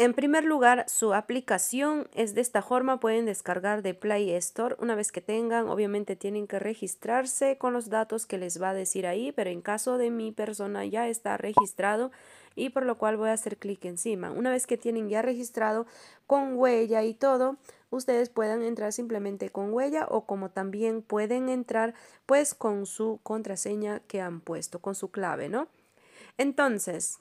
En primer lugar, su aplicación es de esta forma, pueden descargar de Play Store. Una vez que tengan, obviamente tienen que registrarse con los datos que les va a decir ahí, pero en caso de mi persona ya está registrado y por lo cual voy a hacer clic encima. Una vez que tienen ya registrado con huella y todo, ustedes pueden entrar simplemente con huella o como también pueden entrar pues con su contraseña que han puesto, con su clave, ¿no? Entonces,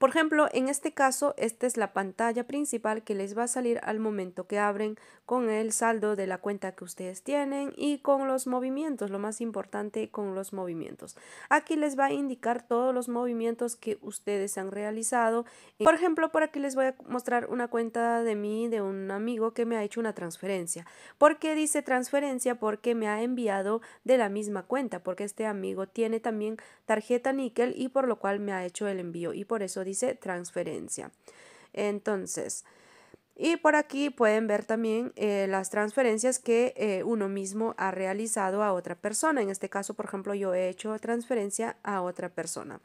por ejemplo, en este caso, esta es la pantalla principal que les va a salir al momento que abren con el saldo de la cuenta que ustedes tienen y con los movimientos, lo más importante con los movimientos. Aquí les va a indicar todos los movimientos que ustedes han realizado. Por ejemplo, por aquí les voy a mostrar una cuenta de mí, de un amigo que me ha hecho una transferencia. ¿Por qué dice transferencia? Porque me ha enviado de la misma cuenta, porque este amigo tiene también tarjeta níquel y por lo cual me ha hecho el envío y por eso dice transferencia. Entonces, y por aquí pueden ver también eh, las transferencias que eh, uno mismo ha realizado a otra persona. En este caso, por ejemplo, yo he hecho transferencia a otra persona.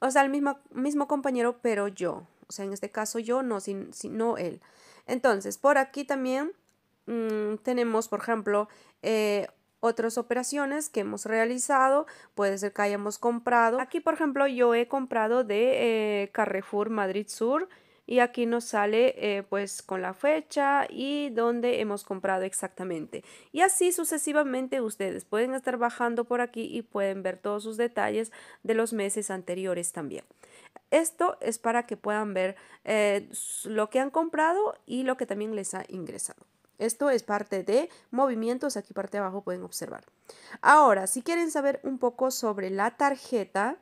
O sea, el mismo, mismo compañero, pero yo. O sea, en este caso yo, no, sino él. Entonces, por aquí también mm, tenemos, por ejemplo, eh, otras operaciones que hemos realizado, puede ser que hayamos comprado. Aquí, por ejemplo, yo he comprado de eh, Carrefour Madrid Sur y aquí nos sale eh, pues con la fecha y donde hemos comprado exactamente y así sucesivamente ustedes pueden estar bajando por aquí y pueden ver todos sus detalles de los meses anteriores también esto es para que puedan ver eh, lo que han comprado y lo que también les ha ingresado esto es parte de movimientos, aquí parte de abajo pueden observar. Ahora, si quieren saber un poco sobre la tarjeta,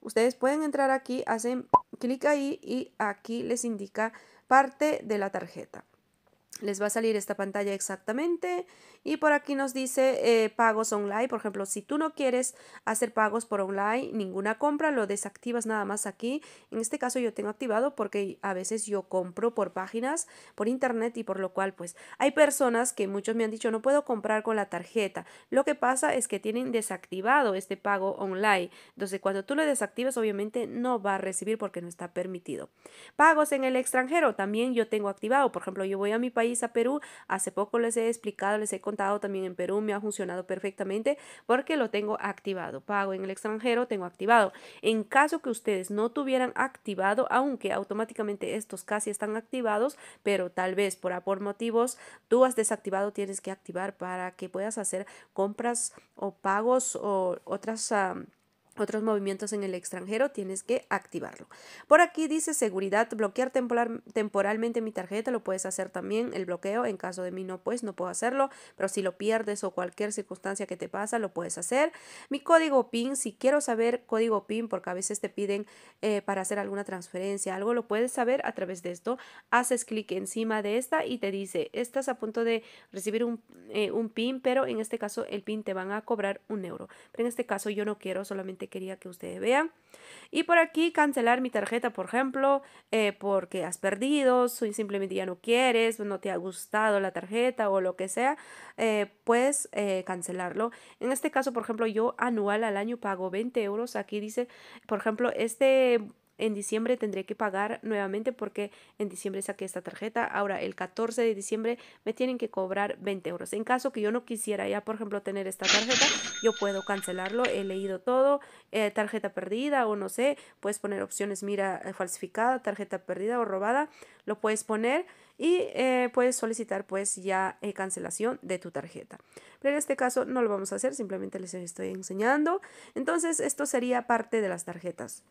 ustedes pueden entrar aquí, hacen clic ahí y aquí les indica parte de la tarjeta. Les va a salir esta pantalla exactamente y por aquí nos dice eh, pagos online. Por ejemplo, si tú no quieres hacer pagos por online, ninguna compra, lo desactivas nada más aquí. En este caso yo tengo activado porque a veces yo compro por páginas, por internet y por lo cual pues hay personas que muchos me han dicho no puedo comprar con la tarjeta. Lo que pasa es que tienen desactivado este pago online. Entonces cuando tú lo desactivas obviamente no va a recibir porque no está permitido. Pagos en el extranjero también yo tengo activado. Por ejemplo, yo voy a mi país, a Perú. Hace poco les he explicado, les he contado también en Perú, me ha funcionado perfectamente porque lo tengo activado. Pago en el extranjero, tengo activado. En caso que ustedes no tuvieran activado, aunque automáticamente estos casi están activados, pero tal vez por, ah, por motivos tú has desactivado, tienes que activar para que puedas hacer compras o pagos o otras... Ah, otros movimientos en el extranjero, tienes que activarlo. Por aquí dice seguridad, bloquear temporal, temporalmente mi tarjeta, lo puedes hacer también el bloqueo, en caso de mí no, pues no puedo hacerlo, pero si lo pierdes o cualquier circunstancia que te pasa, lo puedes hacer. Mi código PIN, si quiero saber código PIN, porque a veces te piden eh, para hacer alguna transferencia, algo, lo puedes saber a través de esto. Haces clic encima de esta y te dice, estás a punto de recibir un, eh, un PIN, pero en este caso el PIN te van a cobrar un euro. Pero en este caso yo no quiero solamente quería que ustedes vean. Y por aquí cancelar mi tarjeta, por ejemplo, eh, porque has perdido, simplemente ya no quieres, no te ha gustado la tarjeta o lo que sea, eh, puedes eh, cancelarlo. En este caso, por ejemplo, yo anual al año pago 20 euros. Aquí dice, por ejemplo, este en diciembre tendré que pagar nuevamente porque en diciembre saqué esta tarjeta. Ahora el 14 de diciembre me tienen que cobrar 20 euros. En caso que yo no quisiera ya, por ejemplo, tener esta tarjeta, yo puedo cancelarlo. He leído todo. Eh, tarjeta perdida o no sé. Puedes poner opciones, mira, eh, falsificada, tarjeta perdida o robada. Lo puedes poner y eh, puedes solicitar pues ya cancelación de tu tarjeta. Pero en este caso no lo vamos a hacer, simplemente les estoy enseñando. Entonces esto sería parte de las tarjetas.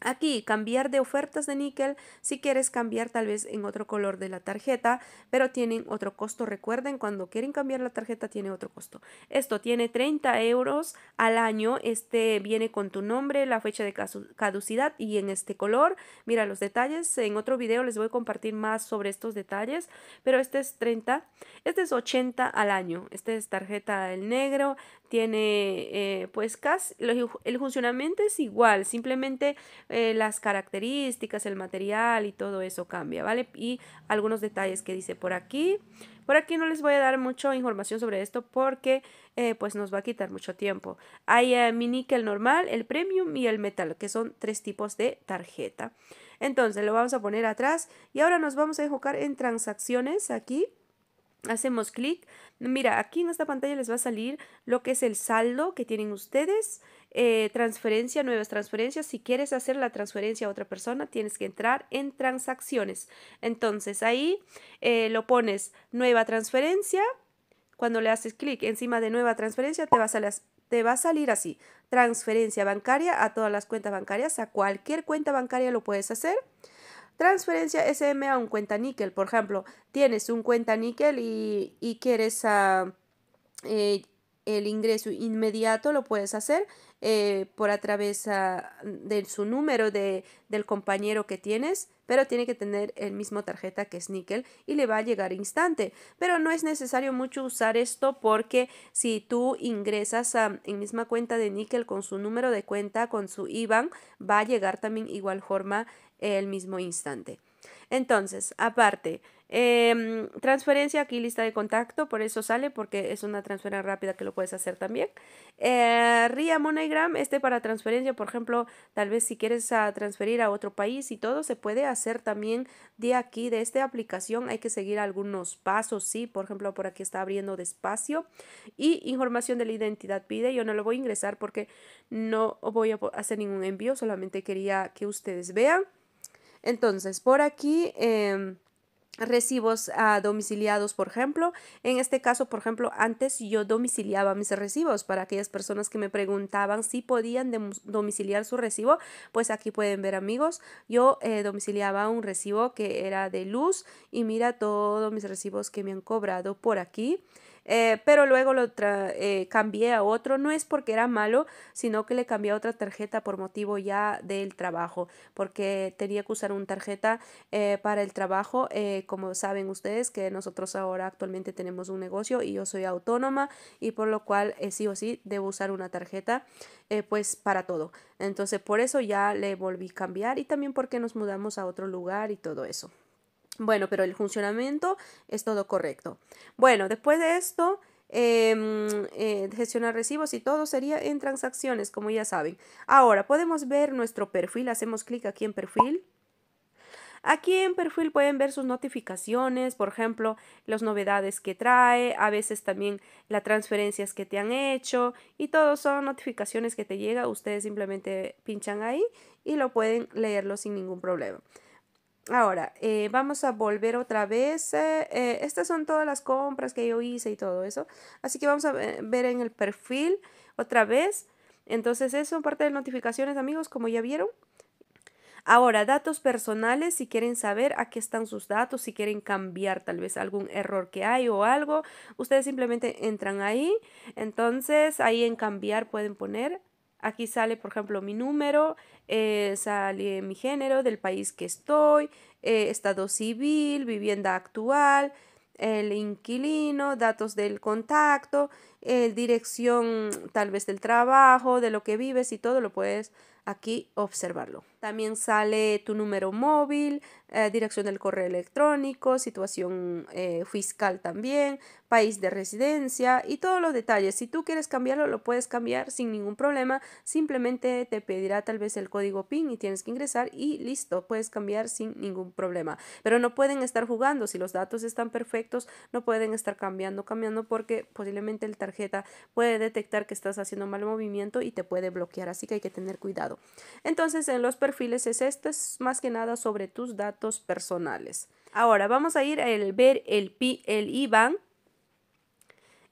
Aquí cambiar de ofertas de níquel si quieres cambiar tal vez en otro color de la tarjeta, pero tienen otro costo. Recuerden, cuando quieren cambiar la tarjeta tiene otro costo. Esto tiene 30 euros al año. Este viene con tu nombre, la fecha de caducidad y en este color. Mira los detalles. En otro video les voy a compartir más sobre estos detalles, pero este es 30. Este es 80 al año. Este es tarjeta el negro. Tiene eh, pues casi el funcionamiento es igual. Simplemente eh, las características, el material y todo eso cambia, ¿vale? Y algunos detalles que dice por aquí. Por aquí no les voy a dar mucha información sobre esto porque eh, pues nos va a quitar mucho tiempo. Hay eh, mi níquel normal, el premium y el metal, que son tres tipos de tarjeta. Entonces lo vamos a poner atrás y ahora nos vamos a enfocar en transacciones aquí. Hacemos clic. Mira, aquí en esta pantalla les va a salir lo que es el saldo que tienen ustedes. Eh, transferencia, nuevas transferencias. Si quieres hacer la transferencia a otra persona, tienes que entrar en transacciones. Entonces ahí eh, lo pones nueva transferencia. Cuando le haces clic encima de nueva transferencia, te va, a salir, te va a salir así. Transferencia bancaria a todas las cuentas bancarias. A cualquier cuenta bancaria lo puedes hacer. Transferencia SM a un cuenta níquel. Por ejemplo, tienes un cuenta níquel y, quieres ah, eh, el ingreso inmediato, lo puedes hacer eh, por a través mm, de su número de, del compañero que tienes, pero tiene que tener el mismo tarjeta que es y le va a llegar instante. Pero no es necesario mucho usar esto porque si tú ingresas a, en misma cuenta de nickel con su número de cuenta, con su IBAN, va a llegar también igual forma el mismo instante. Entonces, aparte, Em, transferencia, aquí lista de contacto, por eso sale, porque es una transferencia rápida que lo puedes hacer también. Eh, RIA MoneyGram, este para transferencia, por ejemplo, tal vez si quieres ah, transferir a otro país y todo, se puede hacer también de aquí, de esta aplicación. Hay que seguir algunos pasos, sí, por ejemplo, por aquí está abriendo despacio. Y información de la identidad pide, yo no lo voy a ingresar porque no voy a hacer ningún envío, solamente quería que ustedes vean. Entonces, por aquí... Em, recibos ah, domiciliados, por ejemplo. En este caso, por ejemplo, antes yo domiciliaba mis recibos para aquellas personas que me preguntaban si podían domiciliar su recibo, pues aquí pueden ver amigos, yo eh, domiciliaba un recibo que era de luz y mira todos mis recibos que me han cobrado por aquí. Eh, pero luego lo eh, cambié a otro, no es porque era malo, sino que le cambié a otra tarjeta por motivo ya del trabajo, porque tenía que usar una tarjeta eh, para el trabajo, como saben ustedes que nosotros ahora actualmente tenemos un negocio y yo soy autónoma y por lo cual sí o sí debo usar una tarjeta pues para todo. Entonces por eso ya le volví a cambiar y también porque nos mudamos a otro lugar y todo eso. Bueno, pero el funcionamiento es todo correcto. Bueno, después de esto, em, eh, gestionar recibos y todo sería en transacciones, como ya saben. Ahora, podemos ver nuestro perfil. Hacemos clic aquí en perfil. Aquí en perfil pueden ver sus notificaciones, por ejemplo, las novedades que trae, a veces también las transferencias que te han hecho y todo son notificaciones que te llega. Ustedes simplemente pinchan ahí y lo pueden leerlo sin ningún problema. Ahora, eh, vamos a volver otra vez. Eh, eh, estas son todas las compras que yo hice y todo eso. Así que vamos a ver en el perfil otra vez. Entonces, eso son parte de notificaciones, amigos, como ya vieron. Ahora, datos personales, si quieren saber a qué están sus datos, si quieren cambiar tal vez algún error que hay o algo, ustedes simplemente entran ahí. Entonces, ahí en cambiar pueden poner Aquí sale, por ejemplo, mi número, eh, sale mi género, del país que estoy, eh, estado civil, vivienda actual, el inquilino, datos del contacto, eh, dirección tal vez del trabajo, de lo que vives y todo lo puedes aquí observarlo. También sale tu número móvil, eh, dirección del correo electrónico, situación eh, fiscal también, país de residencia y todos los detalles. Si tú quieres cambiarlo, lo puedes cambiar sin ningún problema. Simplemente te pedirá tal vez el código PIN y tienes que ingresar y listo, puedes cambiar sin ningún problema. Pero no pueden estar jugando. Si los datos están perfectos, no pueden estar cambiando, cambiando porque posiblemente el tarjeta puede detectar que estás haciendo mal movimiento y te puede bloquear. Así que hay que tener cuidado. Entonces en los perfiles es esto, es más que nada sobre tus datos personales. Ahora vamos a ir a el, ver el, el IBAN.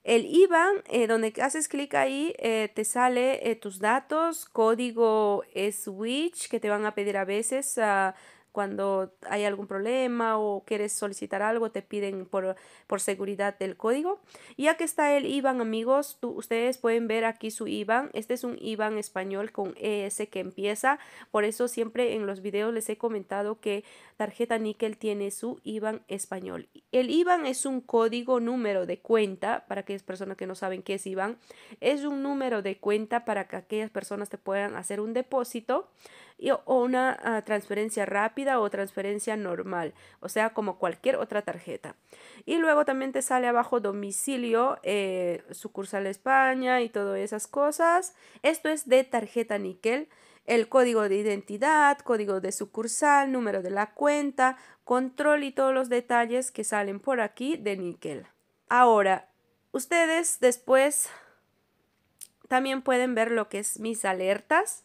El IBAN, eh, donde haces clic ahí, eh, te sale eh, tus datos, código switch que te van a pedir a veces. Ah, cuando hay algún problema o quieres solicitar algo, te piden por, por seguridad del código. Y aquí está el IBAN, amigos, ustedes pueden ver aquí su IBAN. Este es un IBAN español con ES que empieza. Por eso siempre en los videos les he comentado que tarjeta Nickel tiene su IBAN español. El IBAN es un código número de cuenta para aquellas personas que no saben qué es IBAN. Es un número de cuenta para que aquellas personas te puedan hacer un depósito o una ah, transferencia rápida o transferencia normal, o sea, como cualquier otra tarjeta. Y luego también te sale abajo domicilio, eh, sucursal España y todas esas cosas. Esto es de tarjeta níquel el código de identidad, código de sucursal, número de la cuenta, control y todos los detalles que salen por aquí de níquel. Ahora, ustedes después también pueden ver lo que es mis alertas.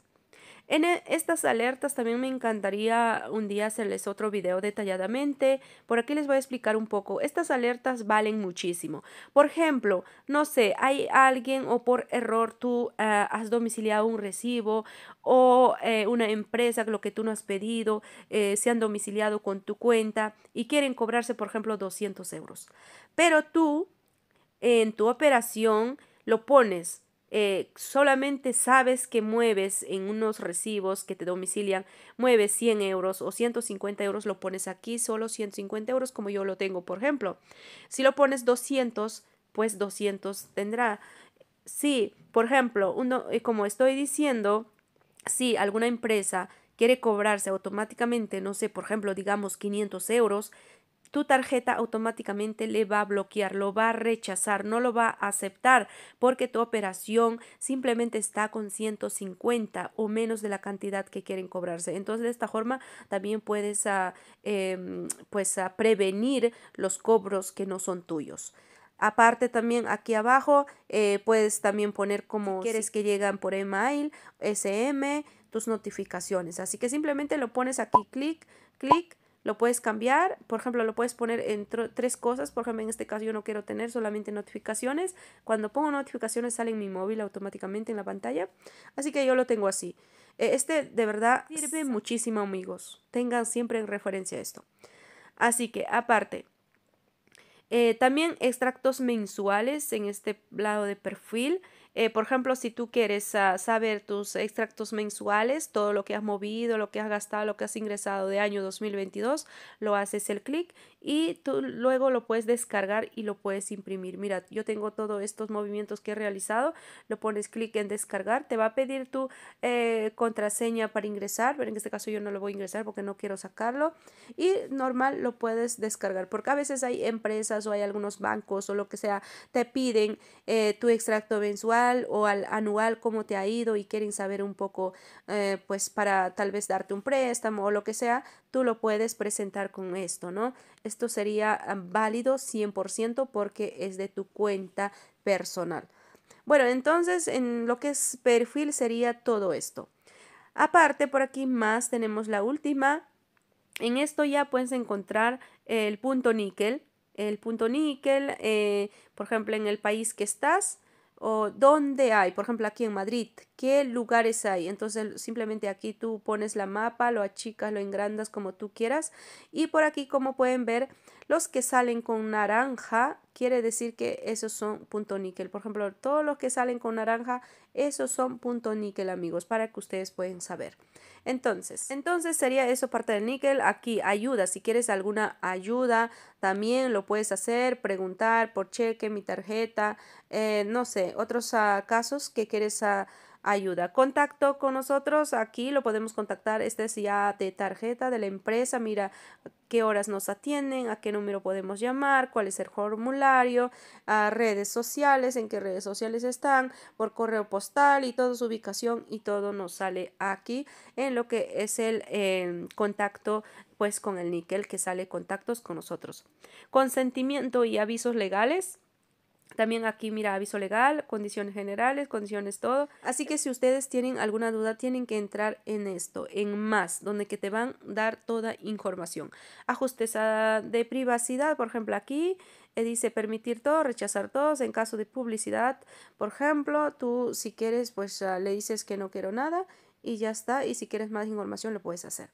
En e, estas alertas también me encantaría un día hacerles otro video detalladamente. Por aquí les voy a explicar un poco. Estas alertas valen muchísimo. Por ejemplo, no sé, hay alguien o por error tú eh, has domiciliado un recibo o eh, una empresa, lo que tú no has pedido, eh, se han domiciliado con tu cuenta y quieren cobrarse, por ejemplo, 200 euros. Pero tú, en tu operación, lo pones eh, solamente sabes que mueves en unos recibos que te domicilian, mueves 100 euros o 150 euros, lo pones aquí, solo 150 euros como yo lo tengo, por ejemplo. Si lo pones 200, pues 200 tendrá. Si, por ejemplo, uno, eh, como estoy diciendo, si alguna empresa quiere cobrarse automáticamente, no sé, por ejemplo, digamos 500 euros, tu tarjeta automáticamente le va a bloquear, lo va a rechazar, no lo va a aceptar porque tu operación simplemente está con 150 o menos de la cantidad que quieren cobrarse. Entonces de esta forma también puedes ah, em, pues ah, prevenir los cobros que no son tuyos. Aparte también aquí abajo eh, puedes también poner como quieres que llegan por email, SM, tus notificaciones. Así que simplemente lo pones aquí, clic, clic lo puedes cambiar, por ejemplo, lo puedes poner en tres cosas, por ejemplo, en este caso yo no quiero tener solamente notificaciones. Cuando pongo notificaciones sale en mi móvil automáticamente en la pantalla, así que yo lo tengo así. E-, este de verdad sirve muchísimo, amigos. Tengan siempre en referencia esto. Así que aparte, eh, también extractos mensuales en este lado de perfil. Eh, por ejemplo, si tú quieres saber tus extractos mensuales, todo lo que has movido, lo que has gastado, lo que has ingresado de año 2022, lo haces el clic y tú luego lo puedes descargar y lo puedes imprimir. Mira, yo tengo todos estos movimientos que he realizado, lo pones clic en descargar, te va a pedir tu eh, contraseña para ingresar, pero en este caso yo no lo voy a ingresar porque no quiero sacarlo y normal lo puedes descargar porque a veces hay empresas o hay algunos bancos o lo que sea, te piden eh, tu extracto mensual o al anual cómo te ha ido y quieren saber un poco, eh, pues para tal vez darte un préstamo o lo que sea, tú lo puedes presentar con esto, ¿no? Esto sería válido 100% porque es de tu cuenta personal. Bueno, entonces en lo que es perfil sería todo esto. Aparte, por aquí más tenemos la última. En esto ya puedes encontrar el punto níquel. El punto níquel, eh, por ejemplo, en el país que estás, o dónde hay, por ejemplo, aquí en Madrid, qué lugares hay. Entonces, simplemente aquí tú pones la mapa, lo achicas, lo engrandas como tú quieras. Y por aquí, como pueden ver, los que salen con naranja quiere decir que esos son punto níquel. Por ejemplo, todos los que salen con naranja, esos son punto níquel, amigos, para que ustedes puedan saber. Entonces, entonces sería eso parte del níquel. Aquí, ayuda. Si quieres alguna ayuda, también lo puedes hacer. Preguntar por cheque, mi tarjeta, eh, no sé, otros ah, casos que quieres... Ah, ayuda. Contacto con nosotros, aquí lo podemos contactar, este es ya de tarjeta de la empresa, mira qué horas nos atienden, a qué número podemos llamar, cuál es el formulario, a redes sociales, en qué redes sociales están, por correo postal y toda su ubicación y todo nos sale aquí en lo que es el em, contacto pues con el níquel que sale contactos con nosotros. Consentimiento y avisos legales. También aquí, mira, aviso legal, condiciones generales, condiciones todo. Así que si ustedes tienen alguna duda, tienen que entrar en esto, en más, donde que te van a dar toda información. Ajustes de privacidad, por ejemplo, aquí eh, dice permitir todo, rechazar todos. En caso de publicidad, por ejemplo, tú si quieres, pues ah, le dices que no quiero nada y ya está. Y si quieres más información, lo puedes hacer.